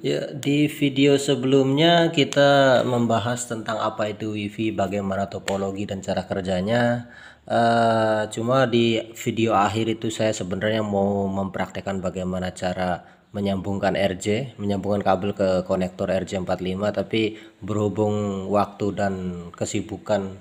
Ya, di video sebelumnya kita membahas tentang apa itu WiFi, bagaimana topologi dan cara kerjanya. Uh, cuma di video akhir itu saya sebenarnya mau mempraktekkan bagaimana cara menyambungkan RJ, menyambungkan kabel ke konektor RJ45 tapi berhubung waktu dan kesibukan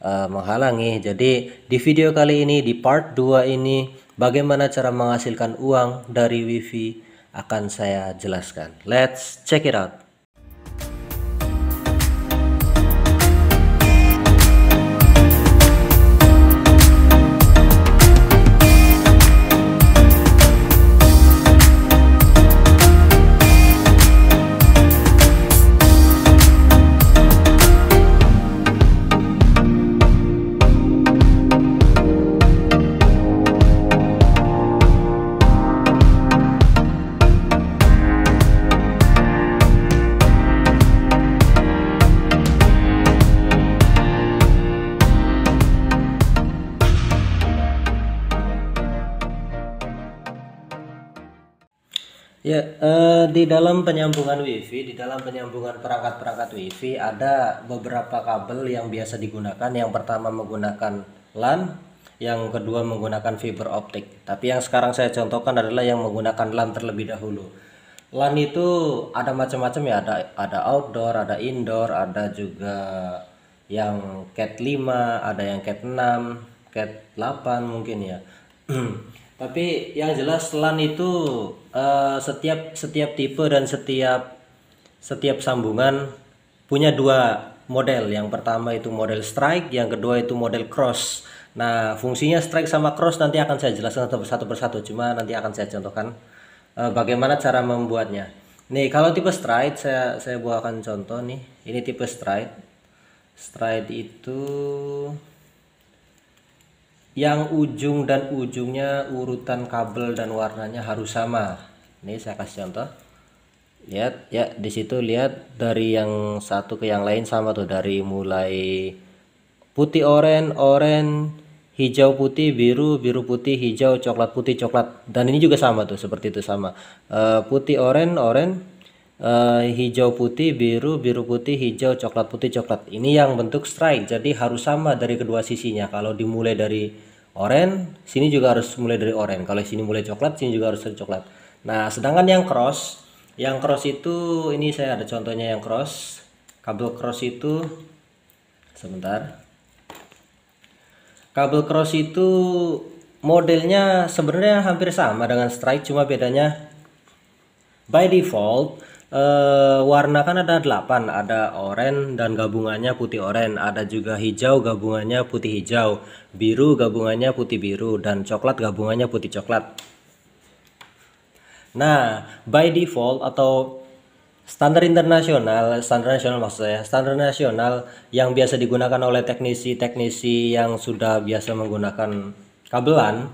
uh, menghalangi. Jadi di video kali ini di part 2 ini bagaimana cara menghasilkan uang dari WiFi akan saya jelaskan. Let's check it out. Ya, eh, di dalam penyambungan WiFi, di dalam penyambungan perangkat-perangkat WiFi ada beberapa kabel yang biasa digunakan. Yang pertama menggunakan LAN, yang kedua menggunakan fiber optik. Tapi yang sekarang saya contohkan adalah yang menggunakan LAN terlebih dahulu. LAN itu ada macam-macam ya, ada ada outdoor, ada indoor, ada juga yang cat 5, ada yang cat 6, cat 8 mungkin ya. Tapi yang jelas lan itu uh, setiap setiap tipe dan setiap setiap sambungan punya dua model. Yang pertama itu model strike, yang kedua itu model cross. Nah, fungsinya strike sama cross nanti akan saya jelaskan satu persatu persatu. Cuma nanti akan saya contohkan uh, bagaimana cara membuatnya. Nih, kalau tipe strike saya saya buahkan contoh nih. Ini tipe strike. Strike itu yang ujung dan ujungnya urutan kabel dan warnanya harus sama ini saya kasih contoh lihat ya di situ lihat dari yang satu ke yang lain sama tuh dari mulai putih oren oren hijau putih biru biru putih hijau coklat putih coklat dan ini juga sama tuh seperti itu sama e, putih oren oren uh, hijau putih biru biru putih hijau coklat putih coklat ini yang bentuk stripe, jadi harus sama dari kedua sisinya kalau dimulai dari oranye sini juga harus mulai dari oranye kalau sini mulai coklat sini juga harus dari coklat nah sedangkan yang cross yang cross itu ini saya ada contohnya yang cross kabel cross itu sebentar kabel cross itu modelnya sebenarnya hampir sama dengan strike cuma bedanya by default uh, warna kan ada 8 ada oranye dan gabungannya putih oranye ada juga hijau gabungannya putih hijau biru gabungannya putih biru dan coklat gabungannya putih coklat nah by default atau standar internasional standar nasional maksud saya standar nasional yang biasa digunakan oleh teknisi-teknisi yang sudah biasa menggunakan kabelan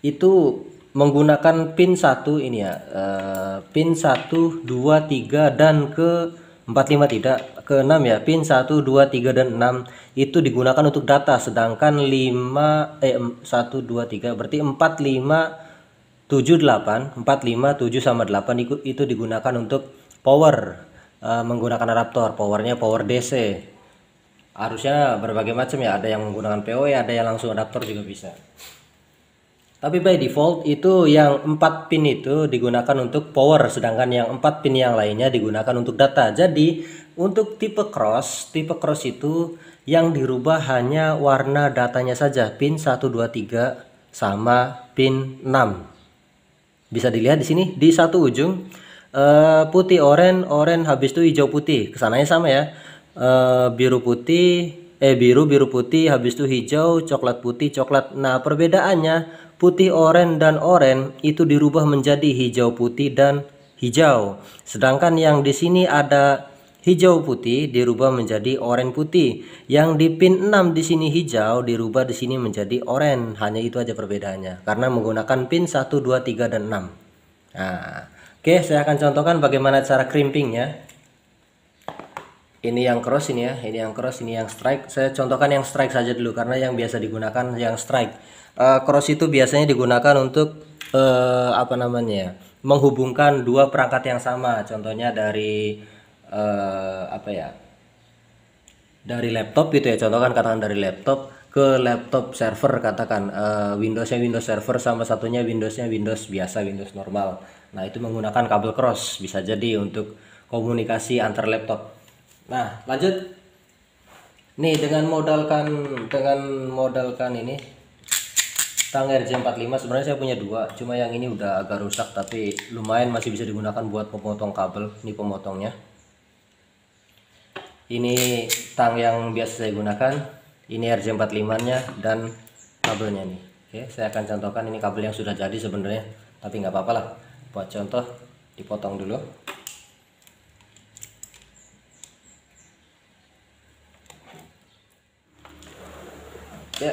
itu menggunakan pin 1 ini ya uh, pin 1 2 3 dan ke 45 tidak ke 6 ya pin 1 2 3 dan 6 itu digunakan untuk data sedangkan 5 eh 1 2 3 berarti 4 5 7 8 4 5 7 sama 8 itu, itu digunakan untuk power uh, menggunakan adaptor powernya power DC harusnya berbagai macam ya ada yang menggunakan PoE ada yang langsung adaptor juga bisa tapi by default itu yang 4 pin itu digunakan untuk power sedangkan yang 4 pin yang lainnya digunakan untuk data. Jadi untuk tipe cross, tipe cross itu yang dirubah hanya warna datanya saja, pin 1 2 3 sama pin 6. Bisa dilihat di sini di satu ujung eh, putih oranye, oranye habis itu hijau putih. Kesananya sama ya. Eh, biru putih, eh biru biru putih habis itu hijau, coklat putih, coklat. Nah, perbedaannya putih oren dan oren itu dirubah menjadi hijau putih dan hijau. Sedangkan yang di sini ada hijau putih dirubah menjadi oren putih. Yang di pin 6 di sini hijau dirubah di sini menjadi oren. Hanya itu aja perbedaannya karena menggunakan pin 1 2 3 dan 6. Nah, oke saya akan contohkan bagaimana cara crimpingnya. Ini yang cross ini ya, ini yang cross, ini yang strike. Saya contohkan yang strike saja dulu karena yang biasa digunakan yang strike. Eh, cross itu biasanya digunakan untuk uh, apa namanya ya, menghubungkan dua perangkat yang sama contohnya dari uh, apa ya dari laptop gitu ya contohkan katakan dari laptop ke laptop server katakan uh, Windowsnya Windows server sama satunya Windowsnya Windows biasa Windows normal nah itu menggunakan kabel cross bisa jadi untuk komunikasi antar laptop nah lanjut nih dengan modalkan dengan modalkan ini tang RC45 sebenarnya saya punya dua cuma yang ini udah agak rusak tapi lumayan masih bisa digunakan buat pemotong kabel ini pemotongnya ini tang yang biasa saya gunakan ini RJ45 nya dan kabelnya nih oke saya akan contohkan ini kabel yang sudah jadi sebenarnya tapi nggak apa-apa lah buat contoh dipotong dulu ya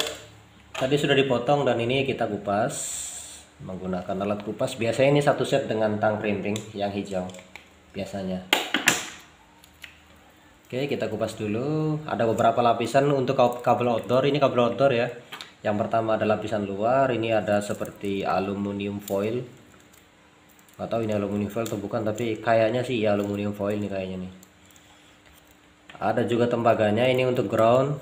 tadi sudah dipotong dan ini kita kupas menggunakan alat kupas biasanya ini satu set dengan tang printing yang hijau biasanya oke kita kupas dulu ada beberapa lapisan untuk kabel outdoor ini kabel outdoor ya yang pertama ada lapisan luar ini ada seperti aluminium foil atau ini aluminium foil atau bukan tapi kayaknya sih ya aluminium foil nih kayaknya nih ada juga tembaganya ini untuk ground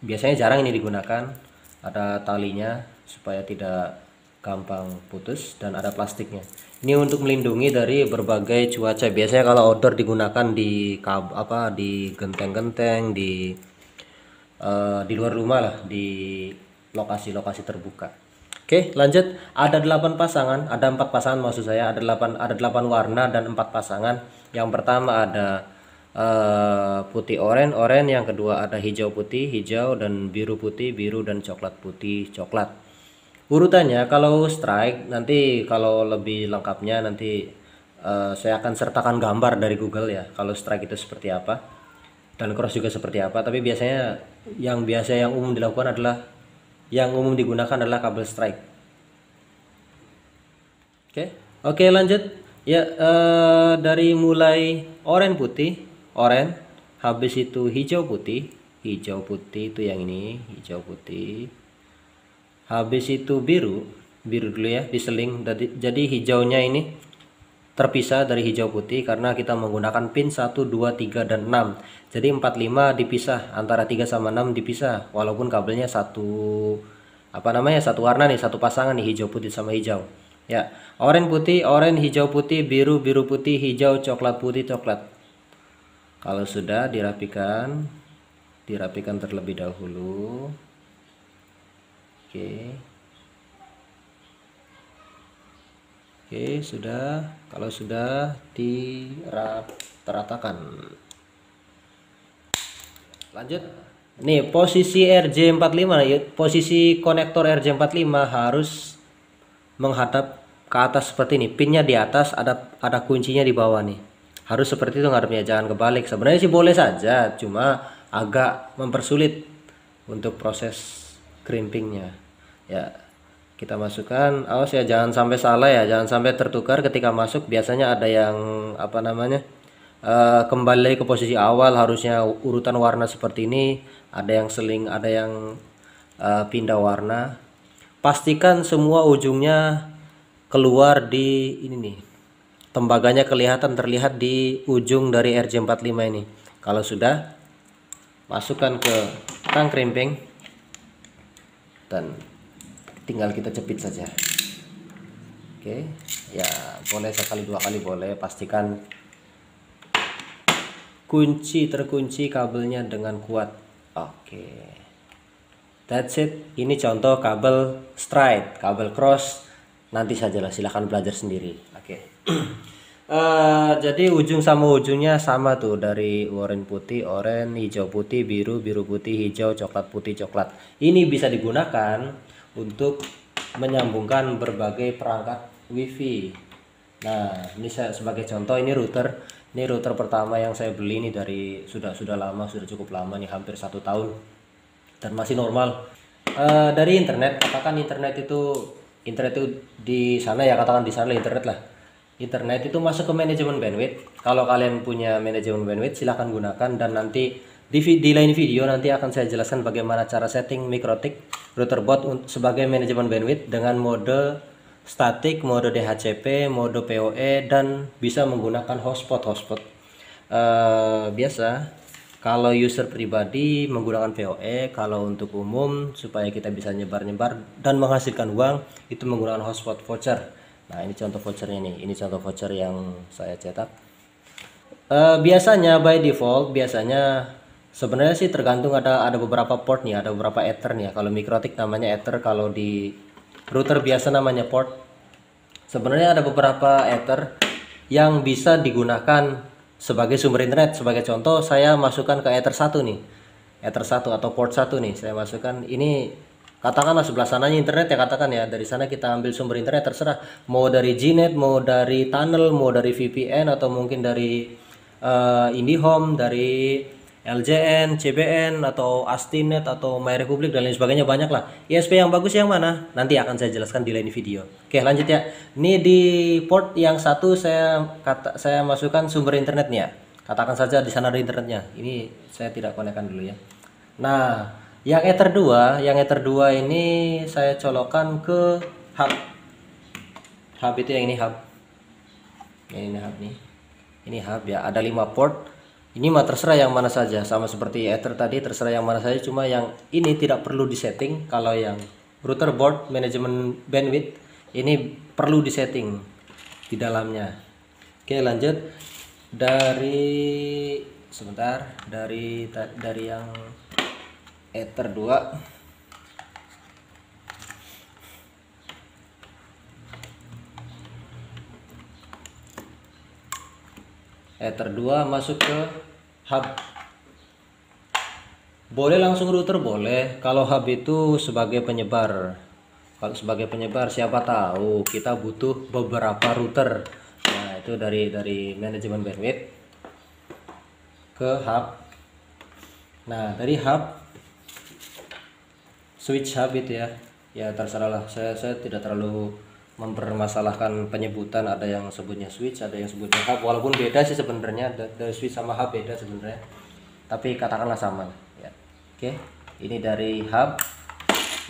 biasanya jarang ini digunakan ada talinya supaya tidak gampang putus dan ada plastiknya ini untuk melindungi dari berbagai cuaca biasanya kalau outdoor digunakan di apa di genteng-genteng di uh, di luar rumah lah di lokasi-lokasi terbuka Oke lanjut ada delapan pasangan ada empat pasangan maksud saya ada delapan ada 8 warna dan empat pasangan yang pertama ada Eh, putih oranye oranye yang kedua ada hijau putih hijau dan biru putih biru dan coklat putih coklat urutannya kalau strike nanti kalau lebih lengkapnya nanti uh, saya akan sertakan gambar dari Google ya kalau strike itu seperti apa dan cross juga seperti apa tapi biasanya yang biasa yang umum dilakukan adalah yang umum digunakan adalah kabel strike oke okay. oke okay, lanjut ya uh, dari mulai oranye putih oranye habis itu hijau putih hijau putih itu yang ini hijau putih habis itu biru biru dulu ya diseling jadi hijaunya ini terpisah dari hijau putih karena kita menggunakan pin 1, 2, 3, dan 6 jadi 45 dipisah antara 3 sama 6 dipisah walaupun kabelnya satu apa namanya satu warna nih satu pasangan nih hijau putih sama hijau ya oranye putih oranye hijau putih biru biru putih hijau coklat putih coklat kalau sudah dirapikan dirapikan terlebih dahulu oke oke sudah kalau sudah diratakan lanjut nih posisi RJ45 posisi konektor RJ45 harus menghadap ke atas seperti ini pinnya di atas ada ada kuncinya di bawah nih harus seperti itu ngarepnya jangan kebalik sebenarnya sih boleh saja cuma agak mempersulit untuk proses crimpingnya ya kita masukkan awas ya jangan sampai salah ya jangan sampai tertukar ketika masuk biasanya ada yang apa namanya uh, kembali ke posisi awal harusnya urutan warna seperti ini ada yang seling ada yang uh, pindah warna pastikan semua ujungnya keluar di ini nih tembaganya kelihatan terlihat di ujung dari RJ45 ini kalau sudah masukkan ke tang krimping dan tinggal kita cepit saja oke ya boleh sekali dua kali boleh pastikan kunci terkunci kabelnya dengan kuat oke that's it ini contoh kabel stride kabel cross nanti sajalah silahkan belajar sendiri uh, jadi ujung sama ujungnya sama tuh dari warna putih, oranye, hijau putih, biru, biru putih, hijau, coklat putih, coklat. Ini bisa digunakan untuk menyambungkan berbagai perangkat wifi. Nah, ini saya sebagai contoh ini router, ini router pertama yang saya beli ini dari sudah sudah lama, sudah cukup lama nih hampir satu tahun dan masih normal. Uh, dari internet, apakah internet itu internet itu di sana ya katakan di sana internet lah Internet itu masuk ke manajemen bandwidth. Kalau kalian punya manajemen bandwidth silahkan gunakan dan nanti di, di lain video nanti akan saya jelaskan bagaimana cara setting mikrotik router bot sebagai manajemen bandwidth dengan mode static, mode DHCP, mode PoE dan bisa menggunakan hotspot hotspot. Uh, biasa kalau user pribadi menggunakan PoE, kalau untuk umum supaya kita bisa nyebar-nyebar dan menghasilkan uang itu menggunakan hotspot voucher nah ini contoh voucher ini ini contoh voucher yang saya cetak e, biasanya by default biasanya sebenarnya sih tergantung ada ada beberapa port nih ada beberapa ether nih ya. kalau mikrotik namanya ether kalau di router biasa namanya port sebenarnya ada beberapa ether yang bisa digunakan sebagai sumber internet sebagai contoh saya masukkan ke ether 1 nih ether 1 atau port 1 nih saya masukkan ini katakanlah sebelah sananya internet ya katakan ya dari sana kita ambil sumber internet terserah mau dari Gnet mau dari tunnel mau dari VPN atau mungkin dari uh, IndiHome dari LJN CBN atau Astinet atau My Republic dan lain sebagainya banyak lah ISP yang bagus yang mana nanti akan saya jelaskan di lain video oke lanjut ya ini di port yang satu saya kata saya masukkan sumber internetnya katakan saja di sana ada internetnya ini saya tidak konekkan dulu ya nah yang ether 2 yang ether 2 ini saya colokan ke hub hub itu yang ini hub yang ini hub nih ini hub ya ada 5 port ini mah terserah yang mana saja sama seperti ether tadi terserah yang mana saja cuma yang ini tidak perlu disetting kalau yang router board management bandwidth ini perlu disetting di dalamnya oke lanjut dari sebentar dari dari yang ether 2 ether 2 masuk ke hub boleh langsung router boleh kalau hub itu sebagai penyebar kalau sebagai penyebar siapa tahu kita butuh beberapa router nah itu dari dari manajemen bandwidth ke hub nah dari hub switch habit gitu ya ya terserah lah saya saya tidak terlalu mempermasalahkan penyebutan ada yang sebutnya switch ada yang sebutnya hub walaupun beda sih sebenarnya the switch sama hub beda sebenarnya tapi katakanlah sama ya oke ini dari hub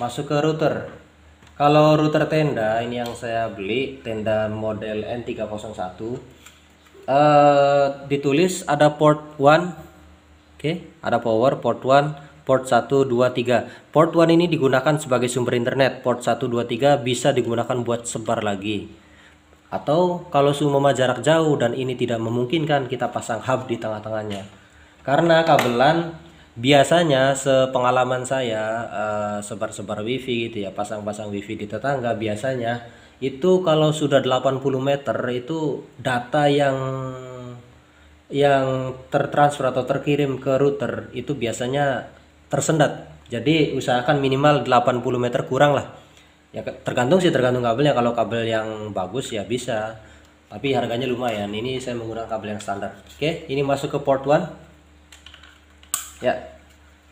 masuk ke router kalau router tenda ini yang saya beli tenda model N301 uh, eh, ditulis ada port 1 oke ada power port 1 port 123. Port 1 ini digunakan sebagai sumber internet. Port 123 bisa digunakan buat sebar lagi. Atau kalau sumoma jarak jauh dan ini tidak memungkinkan kita pasang hub di tengah-tengahnya. Karena kabelan biasanya sepengalaman saya eh, sebar-sebar uh, wifi gitu ya, pasang-pasang wifi di tetangga biasanya itu kalau sudah 80 meter itu data yang yang tertransfer atau terkirim ke router itu biasanya tersendat jadi usahakan minimal 80 meter kurang lah ya tergantung sih tergantung kabelnya kalau kabel yang bagus ya bisa tapi harganya lumayan ini saya menggunakan kabel yang standar oke ini masuk ke port 1 ya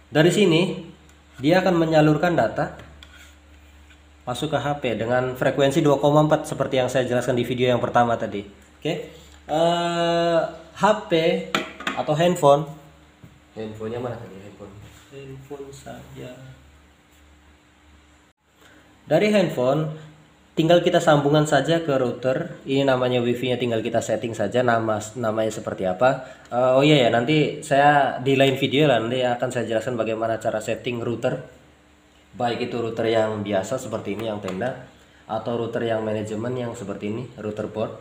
dari sini dia akan menyalurkan data masuk ke HP dengan frekuensi 2,4 seperti yang saya jelaskan di video yang pertama tadi oke Eh HP atau handphone handphonenya mana tadi handphone saja. Dari handphone, tinggal kita sambungan saja ke router. Ini namanya wifi-nya tinggal kita setting saja nama namanya seperti apa. Uh, oh iya ya, nanti saya di lain video lah nanti akan saya jelaskan bagaimana cara setting router. Baik itu router yang biasa seperti ini yang tenda atau router yang manajemen yang seperti ini, router board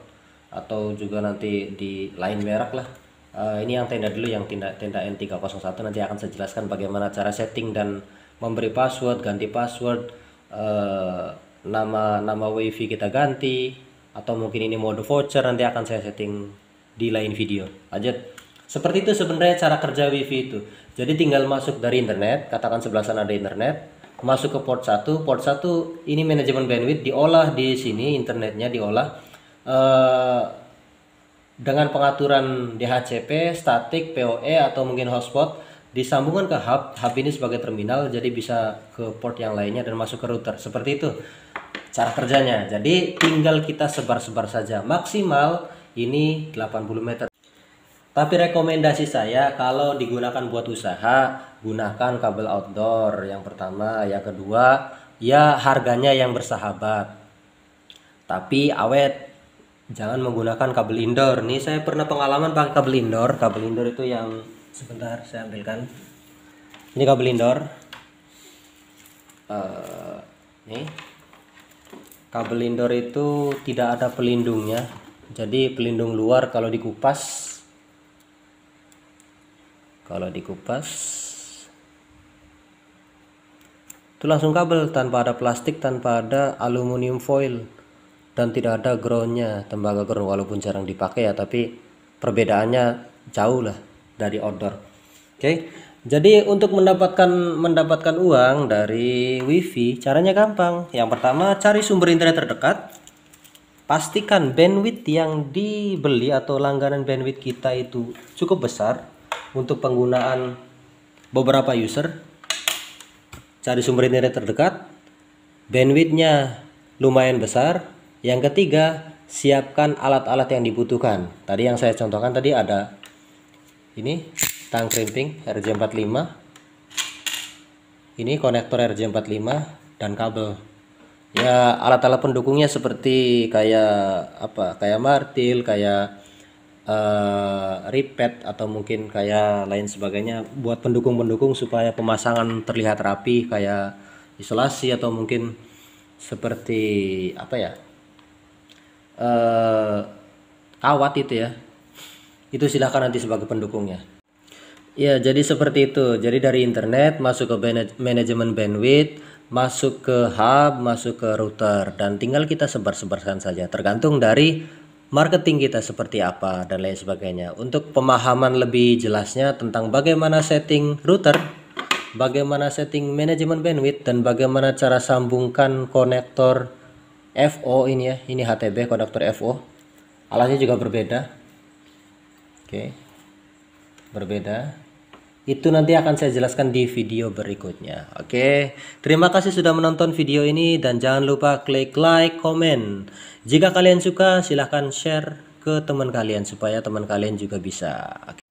atau juga nanti di lain merek lah uh, ini yang tenda dulu yang tenda tenda N301 nanti akan saya jelaskan bagaimana cara setting dan memberi password ganti password uh, nama nama wifi kita ganti atau mungkin ini mode voucher nanti akan saya setting di lain video aja seperti itu sebenarnya cara kerja wifi itu jadi tinggal masuk dari internet katakan sebelah sana ada internet masuk ke port 1 port 1 ini manajemen bandwidth diolah di sini internetnya diolah uh, dengan pengaturan DHCP, static, PoE atau mungkin hotspot disambungkan ke hub. Hub ini sebagai terminal jadi bisa ke port yang lainnya dan masuk ke router. Seperti itu cara kerjanya. Jadi tinggal kita sebar-sebar saja. Maksimal ini 80 meter. Tapi rekomendasi saya kalau digunakan buat usaha, gunakan kabel outdoor yang pertama, yang kedua ya harganya yang bersahabat. Tapi awet jangan menggunakan kabel indoor nih saya pernah pengalaman pakai kabel indoor kabel indoor itu yang sebentar saya ambilkan ini kabel indoor uh, nih kabel indoor itu tidak ada pelindungnya jadi pelindung luar kalau dikupas kalau dikupas itu langsung kabel tanpa ada plastik tanpa ada aluminium foil dan tidak ada groundnya tembaga ground walaupun jarang dipakai ya tapi perbedaannya jauh lah dari outdoor oke jadi untuk mendapatkan mendapatkan uang dari wifi caranya gampang yang pertama cari sumber internet terdekat pastikan bandwidth yang dibeli atau langganan bandwidth kita itu cukup besar untuk penggunaan beberapa user cari sumber internet terdekat bandwidthnya lumayan besar yang ketiga, siapkan alat-alat yang dibutuhkan. Tadi yang saya contohkan tadi ada ini tang crimping RJ45. Ini konektor RJ45 dan kabel. Ya, alat-alat pendukungnya seperti kayak apa? Kayak martil, kayak uh, ripet atau mungkin kayak lain sebagainya buat pendukung-pendukung supaya pemasangan terlihat rapi kayak isolasi atau mungkin seperti apa ya eh, kawat itu ya itu silahkan nanti sebagai pendukungnya ya jadi seperti itu jadi dari internet masuk ke manajemen bandwidth masuk ke hub masuk ke router dan tinggal kita sebar-sebarkan saja tergantung dari marketing kita seperti apa dan lain sebagainya untuk pemahaman lebih jelasnya tentang bagaimana setting router bagaimana setting manajemen bandwidth dan bagaimana cara sambungkan konektor FO ini ya ini HTB konduktor FO alatnya juga berbeda oke berbeda itu nanti akan saya jelaskan di video berikutnya oke terima kasih sudah menonton video ini dan jangan lupa klik like komen jika kalian suka silahkan share ke teman kalian supaya teman kalian juga bisa oke